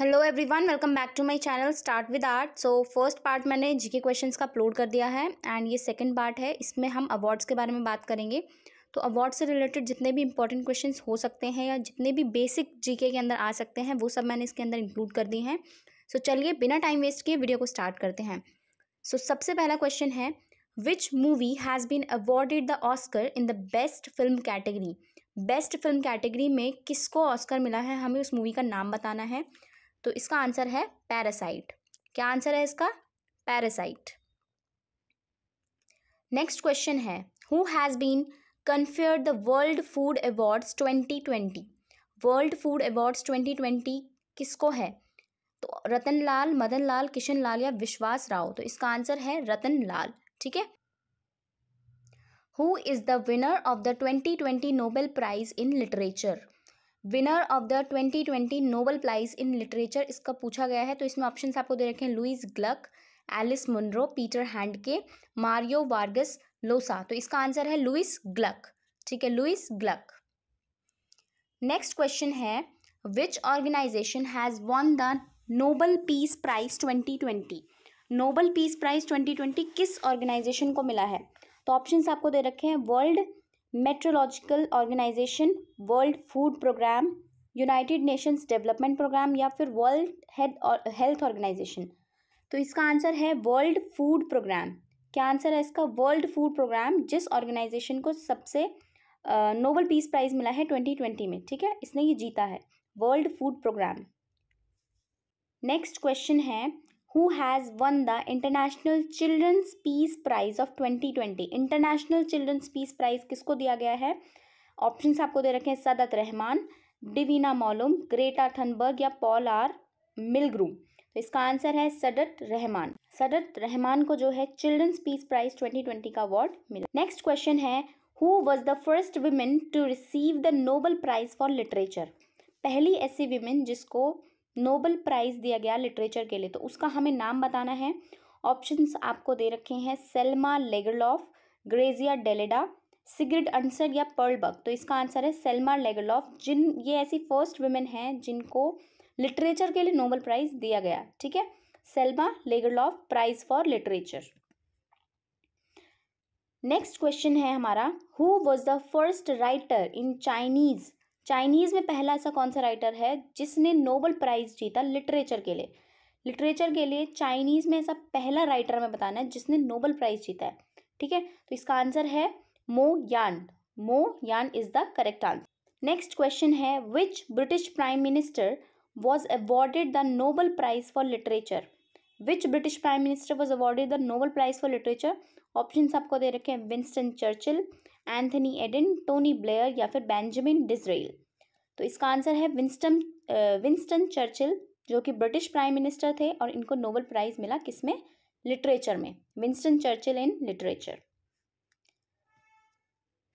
Hello everyone welcome back to my channel start with art so first part मैंने GK questions का upload कर दिया है and ये सेकंड पार्ट है इसमें हम अवार्ड्स के बारे में बात करेंगे तो अवार्ड से रिलेटेड जितने भी इंपॉर्टेंट क्वेश्चंस हो सकते हैं या जितने भी बेसिक जीके के अंदर आ सकते हैं वो सब मैंने इसके अंदर इंक्लूड कर दिए हैं सो so, चलिए बिना टाइम वेस्ट किए वीडियो को स्टार्ट करते हैं सो so, सबसे पहला क्वेश्चन है which movie has been awarded the Oscar in the best film category best film category में किसको ऑस्कर मिला है हमें उस मूवी का नाम बताना है तो इसका आंसर है पैरासाइट क्या आंसर है इसका पैरासाइट नेक्स्ट क्वेश्चन है who has been conferred the World Food Awards twenty twenty World Food Awards twenty twenty किसको है तो रतन लाल मदन लाल किशन लाल या विश्वास राव तो इसका आंसर है रतन लाल ठीक है who is the winner of the twenty twenty Nobel prize in literature winner of the 2020 Nobel prize in literature इसका पूछा गया है तो इसमें ऑप्शन आपको दे रखे हैं Louise Gluck Alice Munro Peter Handke Mario Vargas Llosa तो इसका आंसर है लुइस ग्लक ठीक है लुइस ग्लक नेक्स्ट क्वेश्चन है which organization has won the Nobel peace prize twenty twenty Nobel peace prize twenty twenty किस organization को मिला है तो ऑप्शन आपको दे रखे हैं World Meteorological Organization World Food Programme United Nations Development Programme या फिर वर्ल्ड हेल्थ ऑर्गेनाइजेशन तो इसका आंसर है वर्ल्ड फूड प्रोग्राम क्या आंसर है इसका वर्ल्ड फूड प्रोग्राम जिस ऑर्गेनाइजेशन को सबसे नोबल पीस प्राइज़ मिला है ट्वेंटी ट्वेंटी में ठीक है इसने ये जीता है World Food Programme next question है who has won the International Children's Peace Prize of 2020. International Children's Peace Prize किसको दिया गया है ऑप्शन आपको दे रखे हैं Sadat Rahman Divina Maloum Greta Thunberg या पॉल आर मिलग्रू तो इसका आंसर है सदत रहमान सदत रहमान को जो है चिल्ड्रंस पीस प्राइज 2020 का अवार्ड मिला नेक्स्ट क्वेश्चन है who was the first women to receive the Nobel prize for literature पहली ऐसी वीमेन जिसको नोबल प्राइज़ दिया गया लिटरेचर के लिए तो उसका हमें नाम बताना है ऑप्शंस आपको दे रखे हैं Selma Lagerlof Grazia Deledda Sigrid Undset या पर्लबर्ग तो इसका आंसर है सेल्मा लेगलॉफ जिन ये ऐसी फर्स्ट वुमेन हैं जिनको लिटरेचर के लिए नोबल प्राइज़ दिया गया ठीक है Selma Lagerlof prize for literature next question है हमारा who was the first writer in Chinese Chinese में पहला ऐसा कौन सा राइटर है जिसने नोबल प्राइज़ जीता लिटरेचर के लिए लिटरेचर के लिए चाइनीज़ में ऐसा पहला राइटर हमें बताना है जिसने नोबल प्राइज़ जीता है ठीक है तो इसका आंसर है मो Yan Mo Yan is the correct answer next question है which British prime minister was awarded the Nobel prize for literature which British prime minister was awarded the Nobel prize for literature option आपको दे रखे हैं Winston Churchill Anthony Eden Tony Blair या फिर Benjamin डिजरेल तो इसका answer है Winston Winston Churchill जो कि ब्रिटिश प्राइम मिनिस्टर थे और इनको नोबल प्राइज़ मिला किसमें लिटरेचर में Winston Churchill in literature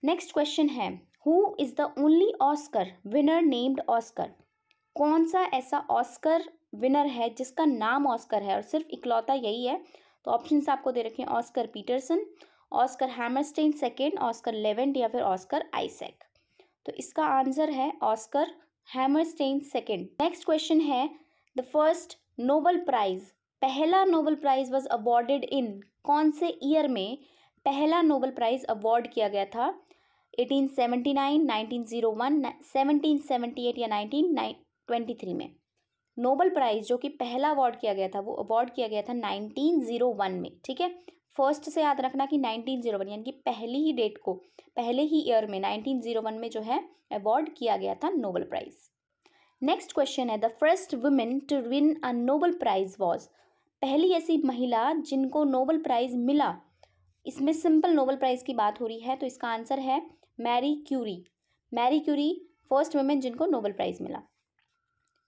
next question है who is the only Oscar winner named Oscar कौन सा ऐसा ऑस्कर विनर है जिसका नाम ऑस्कर है और सिर्फ इकलौता यही है तो ऑप्शंस आपको दे रखे हैं Oscar Peterson Oscar Hammerstein second Oscar Levant या फिर ऑस्कर आइसेक तो इसका आंसर है Oscar Hammerstein second next question है द फर्स्ट नोबल प्राइज पहला Nobel prize was awarded in कौन से ईयर में पहला नोबल प्राइज अवॉर्ड किया गया था 1879, 1901, 1778 या 1923 में नोबल प्राइज जो कि पहला अवार्ड किया गया था वो अवार्ड किया गया था 1901 में ठीक है फर्स्ट से याद रखना कि 1901 यानी कि पहली ही डेट को पहले ही ईयर में 1901 में जो है अवॉर्ड किया गया था नोबल प्राइज़ नेक्स्ट क्वेश्चन है the first women to win a Nobel prize was पहली ऐसी महिला जिनको नोबल प्राइज़ मिला इसमें सिंपल नोबल प्राइज़ की बात हो रही है तो इसका आंसर है Marie Curie Marie Curie first women जिनको नोबल प्राइज़ मिला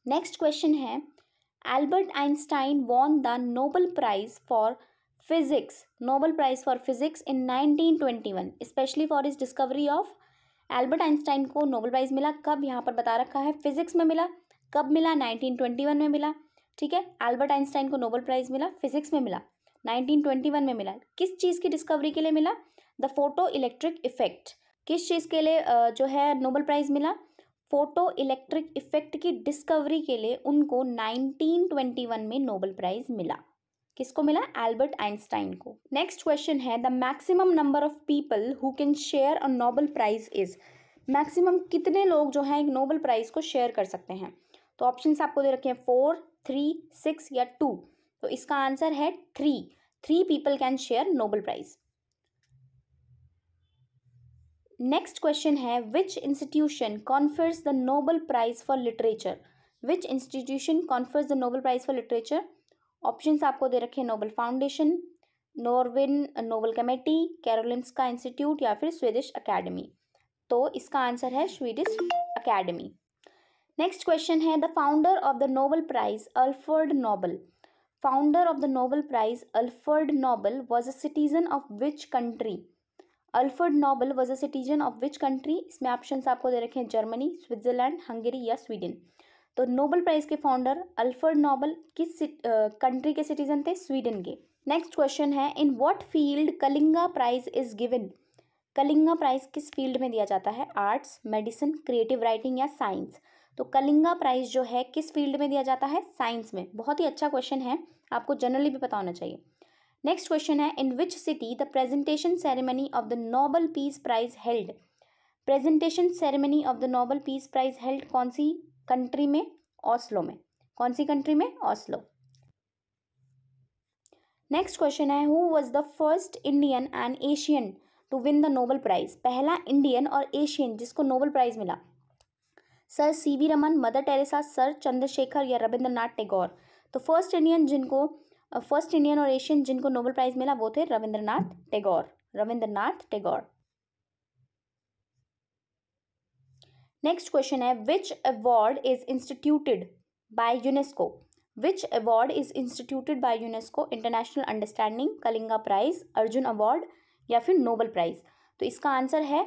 नेक्स्ट क्वेश्चन है Albert Einstein won the Nobel prize for physics Nobel prize for physics in nineteen twenty one specially for इस डिस्कवरी ऑफ एल्बर्ट आइंस्टाइन को Nobel prize मिला कब यहाँ पर बता रखा है फिजिक्स में मिला कब मिला नाइनटीन ट्वेंटी वन में मिला ठीक है एल्बर्ट आइंस्टाइन को नोबल प्राइज़ मिला फिजिक्स में मिला नाइनटीन ट्वेंटी वन में मिला किस चीज़ की डिस्कवरी के लिए मिला द फोटो इलेक्ट्रिक इफेक्ट किस चीज़ के लिए जो है नोबल प्राइज़ मिला फोटो इलेक्ट्रिक इफेक्ट की डिस्कवरी के लिए उनको नाइनटीन ट्वेंटी वन में नोबल प्राइज़ मिला किसको मिला एल्बर्ट आइंस्टाइन को नेक्स्ट क्वेश्चन है the maximum number of people who can share a Nobel prize is maximum कितने लोग जो हैं एक नोबल प्राइज को शेयर कर सकते हैं तो ऑप्शन आपको दे रखे हैं फोर थ्री सिक्स या टू तो इसका आंसर है three three people can share Nobel prize next question है which institution confers the Nobel prize for literature which institution confers the Nobel prize for literature options आपको दे रखे हैं Nobel foundation Norwegian Nobel committee Karolinska institute या फिर Swedish academy तो इसका answer है स्वीडिश अकेडमी नेक्स्ट क्वेश्चन है the founder of the Nobel prize Alfred Nobel founder of the Nobel prize Alfred Nobel was a citizen of which country Alfred Nobel was a citizen of which country इसमें option आपको दे रखे हैं Germany Switzerland Hungary या Sweden तो Nobel prize के founder Alfred Nobel किस country के सिटीजन थे स्वीडन के नेक्स्ट क्वेश्चन है in what field Kalinga prize is given Kalinga prize किस फील्ड में दिया जाता है आर्ट्स मेडिसिन क्रिएटिव राइटिंग या साइंस तो कलिंगा प्राइज जो है किस फील्ड में दिया जाता है साइंस में बहुत ही अच्छा क्वेश्चन है आपको जनरली भी पता होना चाहिए नेक्स्ट क्वेश्चन है in which city the presentation ceremony of the Nobel peace prize held presentation ceremony of the Nobel peace prize held कौन सी कंट्री में ऑस्लो में कौन सी कंट्री में ऑस्लो नेक्स्ट क्वेश्चन है who was the first Indian and Asian to win the Nobel prize पहला Indian और एशियन जिसको नोबल प्राइज मिला sir C V Raman mother Teresa sir Chandrasekhar या रविंद्रनाथ टैगोर तो फर्स्ट इंडियन जिनको फर्स्ट इंडियन और एशियन जिनको नोबल प्राइज मिला वो थे रविंद्रनाथ टैगोर रविंद्रनाथ टैगोर नेक्स्ट क्वेश्चन है which award is instituted by UNESCO which award is instituted by UNESCO international understanding Kalinga prize Arjun award या फिर नोबल प्राइज तो इसका आंसर है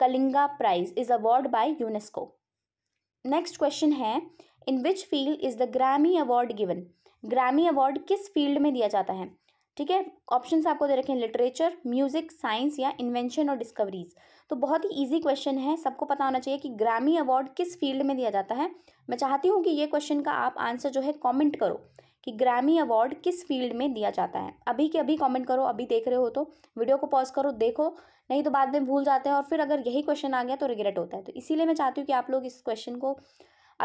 Kalinga prize is award by UNESCO next question है in which field is the Grammy award given Grammy award किस field में दिया जाता है ठीक है ऑप्शंस आपको दे रखे हैं लिटरेचर म्यूजिक साइंस या इन्वेंशन और डिस्कवरीज तो बहुत ही ईजी क्वेश्चन है सबको पता होना चाहिए कि ग्रामी अवार्ड किस फील्ड में दिया जाता है मैं चाहती हूँ कि ये क्वेश्चन का आप आंसर जो है कॉमेंट करो कि ग्रामी अवार्ड किस फील्ड में दिया जाता है अभी के अभी कमेंट करो अभी देख रहे हो तो वीडियो को पॉज करो देखो नहीं तो बाद में भूल जाते हैं और फिर अगर यही क्वेश्चन आ गया तो रिग्रेट होता है तो इसीलिए मैं चाहती हूँ कि आप लोग इस क्वेश्चन को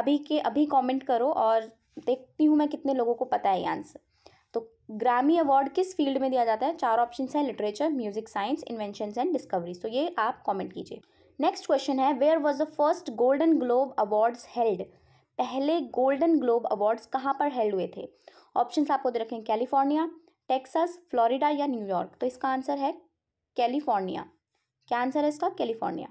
अभी के अभी कमेंट करो और देखती हूँ मैं कितने लोगों को पता है ये आंसर तो ग्रामी अवार्ड किस फील्ड में दिया जाता है चार ऑप्शन है literature music science invention and discoveries तो ये आप कॉमेंट कीजिए नेक्स्ट क्वेश्चन है where was the first Golden Globe awards held पहले गोल्डन ग्लोब अवार्ड्स कहाँ पर हेल्ड हुए थे ऑप्शंस आपको दे रखें कैलिफोर्निया टेक्सास फ्लोरिडा या न्यूयॉर्क तो इसका आंसर है कैलिफोर्निया क्या आंसर है इसका कैलिफोर्निया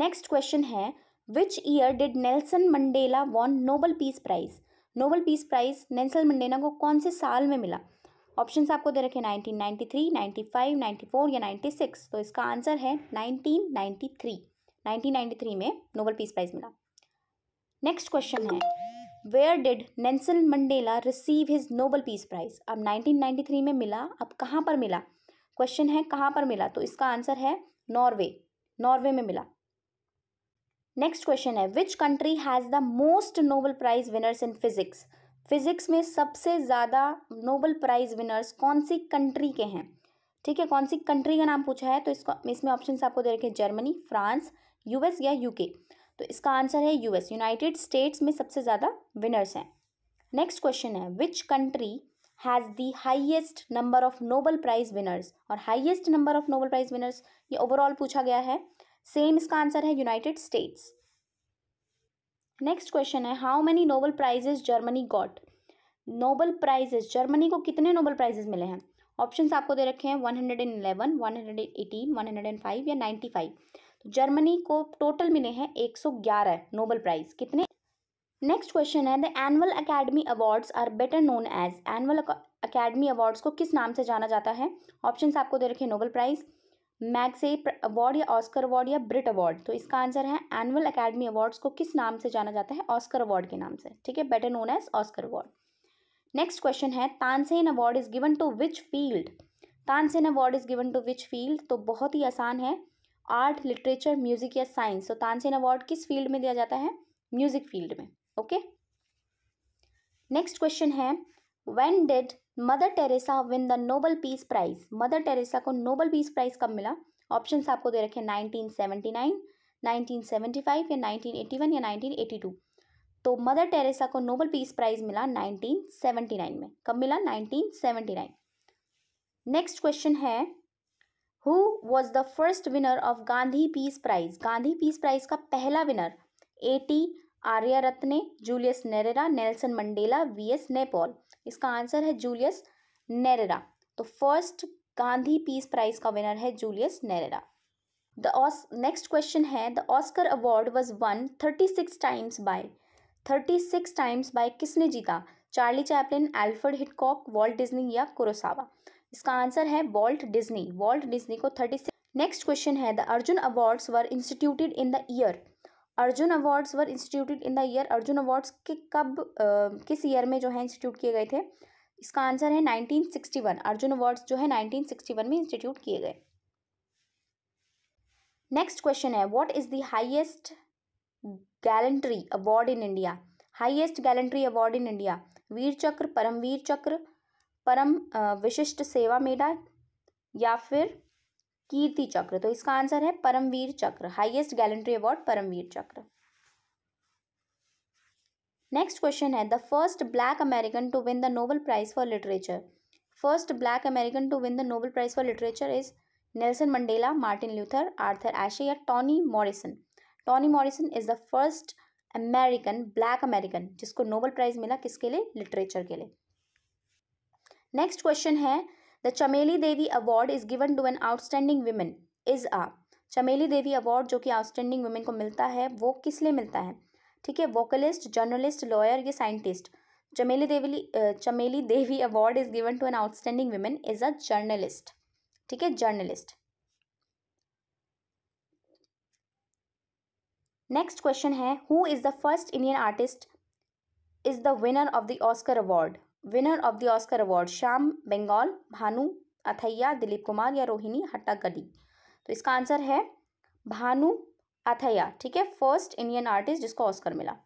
नेक्स्ट क्वेश्चन है which year did Nelson Mandela won Nobel peace prize Nobel peace prize Nelson Mandela को कौन से साल में मिला ऑप्शन आपको दे रखे फाइव नाइन्टी फोर या नाइन्टी सिक्स तो इसका आंसर है nineteen ninety three ninety three में नोबल पीस प्राइज़ मिला नेक्स्ट क्वेश्चन है where did Nelson Mandela receive his Nobel peace prize अब नाइन्टी थ्री में मिला अब कहाँ पर मिला क्वेश्चन है कहाँ पर मिला तो इसका आंसर है नॉर्वे नॉर्वे में मिला नेक्स्ट क्वेश्चन है which country has the most Nobel prize winners in physics physics में सबसे ज़्यादा नोबल प्राइज विनर्स कौन सी कंट्री के हैं ठीक है कौन सी कंट्री का नाम पूछा है तो इसको इसमें ऑप्शन आपको दे रखे हैं जर्मनी फ्रांस यूएस या यूके तो इसका आंसर है यूएस यूनाइटेड स्टेट्स में सबसे ज़्यादा विनर्स हैं नेक्स्ट क्वेश्चन है which country has the highest number of Nobel prize winners और highest number of Nobel prize winners ये ओवरऑल पूछा गया है सेम इसका आंसर है यूनाइटेड स्टेट्स नेक्स्ट क्वेश्चन है how many Nobel prizes Germany got Nobel prizes Germany को कितने नोबल प्राइजेज मिले हैं ऑप्शंस आपको दे रखे हैं one hundred and eleven one hundred and eighteen one hundred and five या नाइन्टी फाइव तो जर्मनी को टोटल मिले हैं एक सौ ग्यारह नोबल प्राइज कितने नेक्स्ट क्वेश्चन है the annual academy awards are better known as annual academy awards को किस नाम से जाना जाता है ऑप्शंस आपको दे रखे हैं नोबल प्राइज़ मैगसे अवार्ड या ऑस्कर अवार्ड या ब्रिट अवार्ड तो इसका आंसर है एनुअल अकेडमी अवार्ड्स को किस नाम से जाना जाता है ऑस्कर अवार्ड के नाम से ठीक है better known as Oscar award next question है Tansen award is given to which field Tansen award is given to which field तो बहुत ही आसान है आर्ट लिटरेचर म्यूजिक या साइंस तो तानसेन अवार्ड किस फील्ड में दिया जाता है म्यूजिक फील्ड में ओके नेक्स्ट क्वेश्चन है when did mother Teresa win the Nobel peace prize mother Teresa को नोबल पीस प्राइज कब मिला ऑप्शन आपको दे रखे nineteen nine nineteen seventy five या नाइनटीन एटी वन या नाइनटीन एटी टू तो मदर टेरेसा को नोबल पीस प्राइज मिला नाइनटीन नाइन में कब मिला नाइनटीन नाइन नेक्स्ट क्वेश्चन है who was the first winner of Gandhi peace prize Gandhi peace prize का पहला winner A T Ariyaratne Julius Nyerere Nelson Mandela V S Naipaul इसका आंसर है जूलियस नेरेरा तो फर्स्ट गांधी पीस प्राइज का विनर है Julius Nyerere the next question है the Oscar award was won thirty six times by thirty six times by किसने जीता Charlie Chaplin Alfred Hitchcock Walt Disney या Kurosawa इसका answer है Walt Disney Walt Disney को thirty next question है the Arjun awards were instituted in the year Arjun awards were instituted in the year Arjun awards के कब आ, किस ईयर में जो है इंस्टीट्यूट किए गए थे इसका आंसर है nineteen sixty one Arjun awards जो है नाइनटीन सिक्सटी वन में इंस्टीट्यूट किए गए नेक्स्ट क्वेश्चन है what is the highest gallantry award in India highest gallantry award in India Vir Chakra Param Vir चक्र परम विशिष्ट सेवा मेडल या फिर कीर्ति चक्र तो इसका आंसर है परमवीर चक्र highest gallantry award Param Vir Chakra next question है the first black American to win the Nobel prize for literature first black American to win the Nobel prize for literature is Nelson Mandela Martin Luther Arthur Ashe या Toni Morrison Toni Morrison is the first American black American जिसको Nobel prize मिला किसके लिए literature के लिए next question है the Chameli Devi award is given to an outstanding women is uh Chameli Devi award जो कि आउटस्टैंडिंग वुमेन को मिलता है वो किस लिए मिलता है ठीक है वोकलिस्ट जर्नलिस्ट लॉयर या scientist Chameli Devi Chameli Devi award is given to an outstanding women is a journalist ठीक है जर्नलिस्ट नेक्स्ट क्वेश्चन है who is the first Indian artist is the winner of the Oscar award winner of the Oscar award Shyam Benegal Bhanu Athaiya Dilip Kumar या रोहिणी हट्टागडी तो इसका answer है भानु अथैया ठीक है first Indian artist जिसको ऑस्कर मिला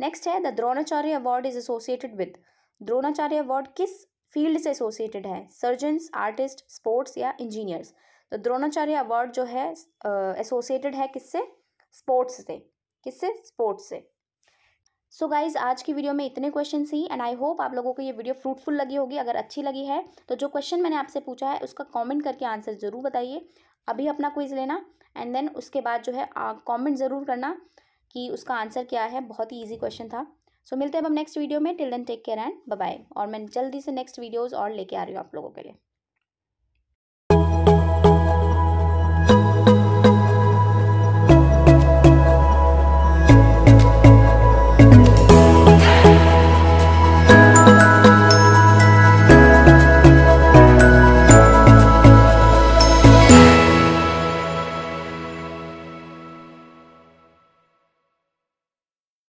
नेक्स्ट है the Dronacharya award is associated with Dronacharya award किस फील्ड से एसोसिएटेड है सर्जन्स आर्टिस्ट स्पोर्ट्स या इंजीनियर्स तो द्रोणाचार्य अवार्ड जो है एसोसिएटेड है किससे स्पोर्ट्स से किससे स्पोर्ट्स से सो so गाइज आज की वीडियो में इतने क्वेश्चन ही एंड आई होप आप लोगों को ये वीडियो फ्रूटफुल लगी होगी अगर अच्छी लगी है तो जो क्वेश्चन मैंने आपसे पूछा है उसका कमेंट करके आंसर ज़रूर बताइए अभी अपना क्विज लेना एंड देन उसके बाद जो है कमेंट ज़रूर करना कि उसका आंसर क्या है बहुत ही ईजी क्वेश्चन था सो so, मिलते हैं अब नेक्स्ट वीडियो में till then take care and bye और मैं जल्दी से नेक्स्ट वीडियोज़ और लेके आ रही हूँ आप लोगों के लिए